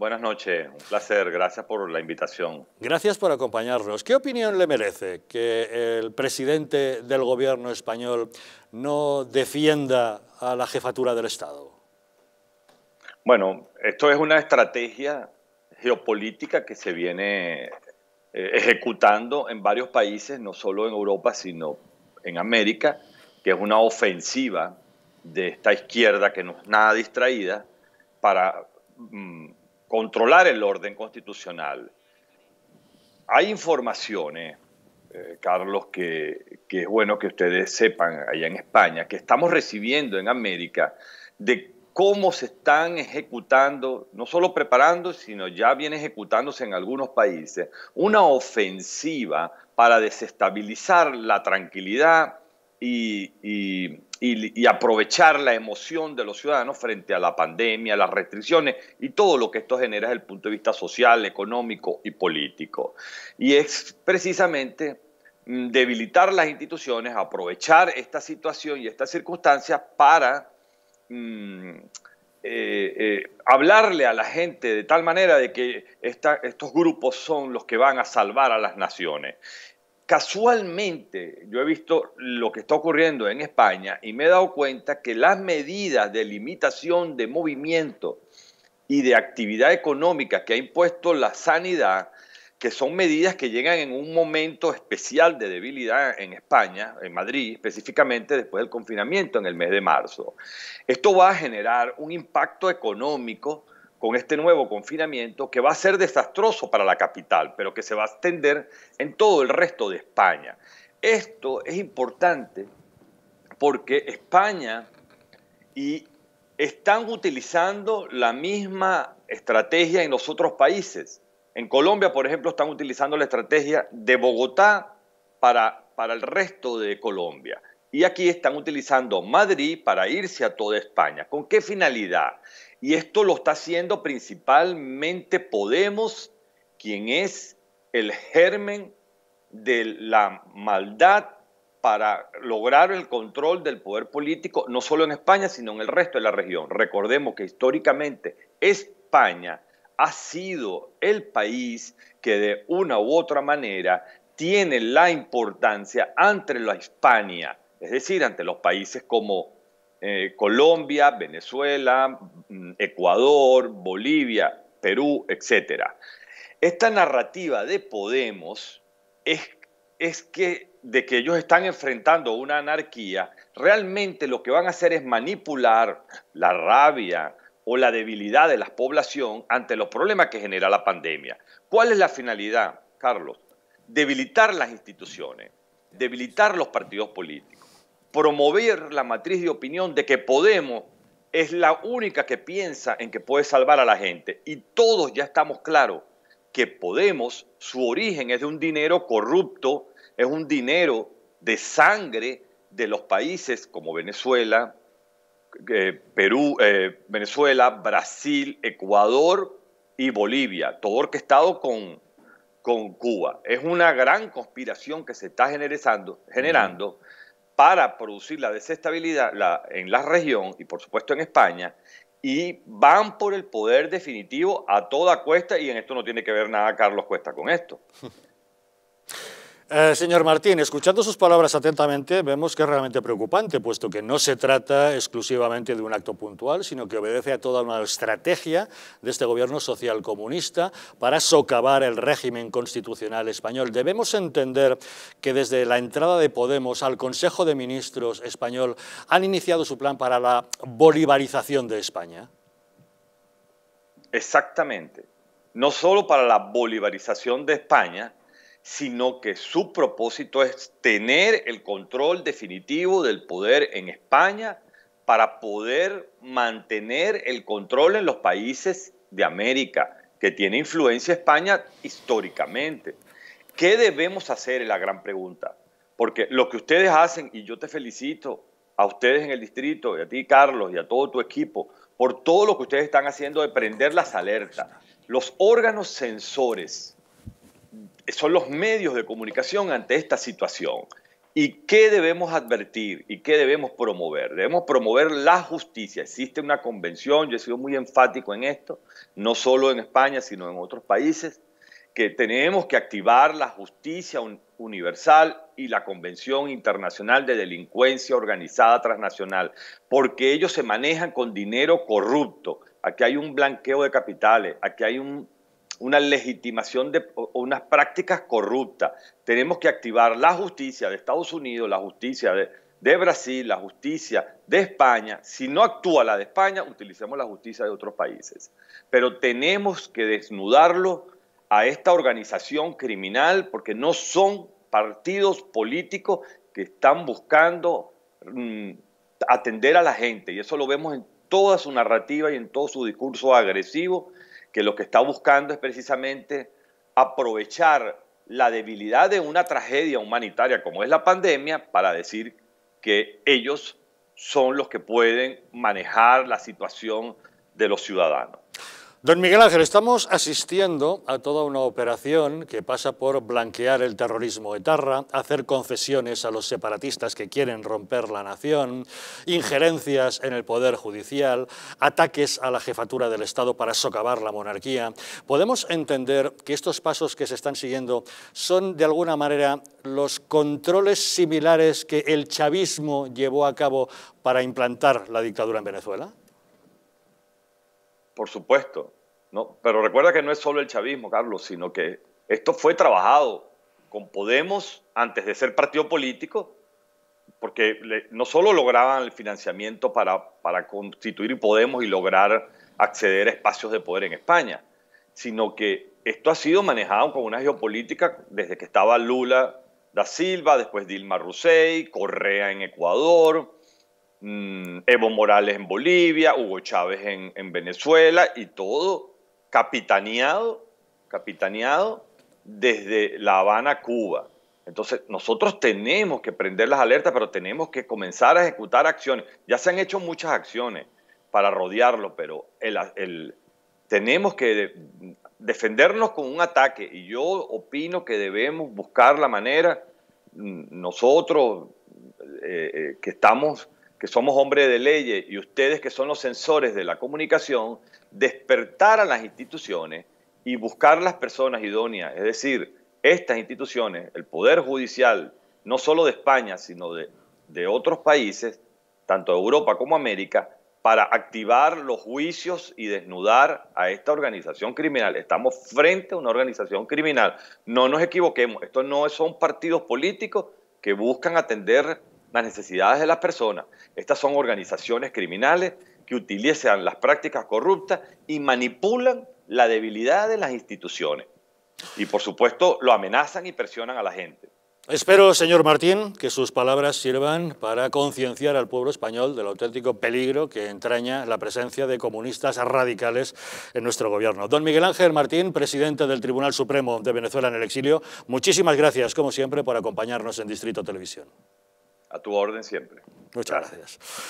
Buenas noches, un placer, gracias por la invitación. Gracias por acompañarnos. ¿Qué opinión le merece que el presidente del gobierno español no defienda a la jefatura del Estado? Bueno, esto es una estrategia geopolítica que se viene eh, ejecutando en varios países, no solo en Europa, sino en América, que es una ofensiva de esta izquierda que no es nada distraída para mm, controlar el orden constitucional. Hay informaciones, eh, Carlos, que, es bueno que ustedes sepan allá en España, que estamos recibiendo en América de cómo se están ejecutando, no solo preparando, sino ya viene ejecutándose en algunos países, una ofensiva para desestabilizar la tranquilidad y y, aprovechar la emoción de los ciudadanos frente a la pandemia, las restricciones y todo lo que esto genera desde el punto de vista social, económico y político. Y es precisamente mm, debilitar las instituciones, aprovechar esta situación y estas circunstancias para mm, eh, eh, hablarle a la gente de tal manera de que estos grupos son los que van a salvar a las naciones. Casualmente, yo he visto lo que está ocurriendo en España y me he dado cuenta que las medidas de limitación de movimiento y de actividad económica que ha impuesto la sanidad, que son medidas que llegan en un momento especial de debilidad en España, en Madrid específicamente, después del confinamiento en el mes de marzo. Esto va a generar un impacto económico con este nuevo confinamiento que va a ser desastroso para la capital, pero que se va a extender en todo el resto de España. Esto es importante porque España y están utilizando la misma estrategia en los otros países. En Colombia, por ejemplo, están utilizando la estrategia de Bogotá para, para el resto de Colombia. Y aquí están utilizando Madrid para irse a toda España. ¿Con qué finalidad? Y esto lo está haciendo principalmente Podemos, quien es el germen de la maldad para lograr el control del poder político, no solo en España, sino en el resto de la región. Recordemos que históricamente España ha sido el país que de una u otra manera tiene la importancia ante la Hispania, es decir, ante los países como eh, Colombia, Venezuela, mm, Ecuador, Bolivia, Perú, etc. Esta narrativa de Podemos es, es que, de que ellos están enfrentando una anarquía, realmente lo que van a hacer es manipular la rabia, o la debilidad de la población ante los problemas que genera la pandemia. ¿Cuál es la finalidad, Carlos? Debilitar las instituciones, debilitar los partidos políticos promover la matriz de opinión de que Podemos es la única que piensa en que puede salvar a la gente. Y todos ya estamos claros que Podemos, su origen es de un dinero corrupto, es un dinero de sangre de los países como Venezuela, eh, Perú, eh, Venezuela, Brasil, Ecuador y Bolivia, todo orquestado con, con Cuba. Es una gran conspiración que se está generando, generando para producir la desestabilidad en la región y por supuesto en España y van por el poder definitivo a toda cuesta y en esto no tiene que ver nada Carlos Cuesta con esto. Eh, señor Martín, escuchando sus palabras atentamente, vemos que es realmente preocupante, puesto que no se trata exclusivamente de un acto puntual, sino que obedece a toda una estrategia de este gobierno social comunista para socavar el régimen constitucional español. Debemos entender que desde la entrada de Podemos al Consejo de Ministros español han iniciado su plan para la bolivarización de España. Exactamente. No solo para la bolivarización de España, sino que su propósito es tener el control definitivo del poder en España para poder mantener el control en los países de América, que tiene influencia España históricamente. ¿Qué debemos hacer? Es la gran pregunta. Porque lo que ustedes hacen, y yo te felicito a ustedes en el distrito, y a ti, Carlos, y a todo tu equipo, por todo lo que ustedes están haciendo de prender las alertas. Los órganos sensores son los medios de comunicación ante esta situación. ¿Y qué debemos advertir y qué debemos promover? Debemos promover la justicia. Existe una convención, yo he sido muy enfático en esto, no solo en España, sino en otros países, que tenemos que activar la justicia universal y la Convención Internacional de Delincuencia Organizada Transnacional, porque ellos se manejan con dinero corrupto. Aquí hay un blanqueo de capitales, aquí hay un una legitimación de unas prácticas corruptas. Tenemos que activar la justicia de Estados Unidos, la justicia de, Brasil, la justicia de España. Si no actúa la de España, utilicemos la justicia de otros países. Pero tenemos que desnudarlo a esta organización criminal porque no son partidos políticos que están buscando mm, atender a la gente. Y eso lo vemos en toda su narrativa y en todo su discurso agresivo que lo que está buscando es precisamente aprovechar la debilidad de una tragedia humanitaria como es la pandemia para decir que ellos son los que pueden manejar la situación de los ciudadanos. Don Miguel Ángel, estamos asistiendo a toda una operación que pasa por blanquear el terrorismo etarra, hacer concesiones a los separatistas que quieren romper la nación, injerencias en el poder judicial, ataques a la jefatura del Estado para socavar la monarquía. ¿Podemos entender que estos pasos que se están siguiendo son de alguna manera los controles similares que el chavismo llevó a cabo para implantar la dictadura en Venezuela? Por supuesto. No, pero recuerda que no es solo el chavismo, Carlos, sino que esto fue trabajado con Podemos antes de ser partido político, porque no solo lograban el financiamiento para, para constituir Podemos y lograr acceder a espacios de poder en España, sino que esto ha sido manejado con una geopolítica desde que estaba Lula da Silva, después Dilma Rousseff, Correa en Ecuador, Mm, Evo Morales en Bolivia, Hugo Chávez en, Venezuela y todo capitaneado, desde La Habana, Cuba. Entonces, nosotros tenemos que prender las alertas, pero tenemos que comenzar a ejecutar acciones. Ya se han hecho muchas acciones para rodearlo, pero tenemos que defendernos con un ataque. Y yo opino que debemos buscar la manera, mm, nosotros eh, eh, que estamos que somos hombres de ley y ustedes que son los sensores de la comunicación, despertar a las instituciones y buscar las personas idóneas, es decir, estas instituciones, el Poder Judicial, no solo de España, sino de, de otros países, tanto de Europa como América, para activar los juicios y desnudar a esta organización criminal. Estamos frente a una organización criminal. No nos equivoquemos, estos no son partidos políticos que buscan atender las necesidades de las personas. Estas son organizaciones criminales que utilizan las prácticas corruptas y manipulan la debilidad de las instituciones. Y por supuesto lo amenazan y presionan a la gente. Espero, señor Martín, que sus palabras sirvan para concienciar al pueblo español del auténtico peligro que entraña la presencia de comunistas radicales en nuestro gobierno. Don Miguel Ángel Martín, presidente del Tribunal Supremo de Venezuela en el exilio, muchísimas gracias, como siempre, por acompañarnos en Distrito Televisión. A tu orden siempre. Muchas gracias.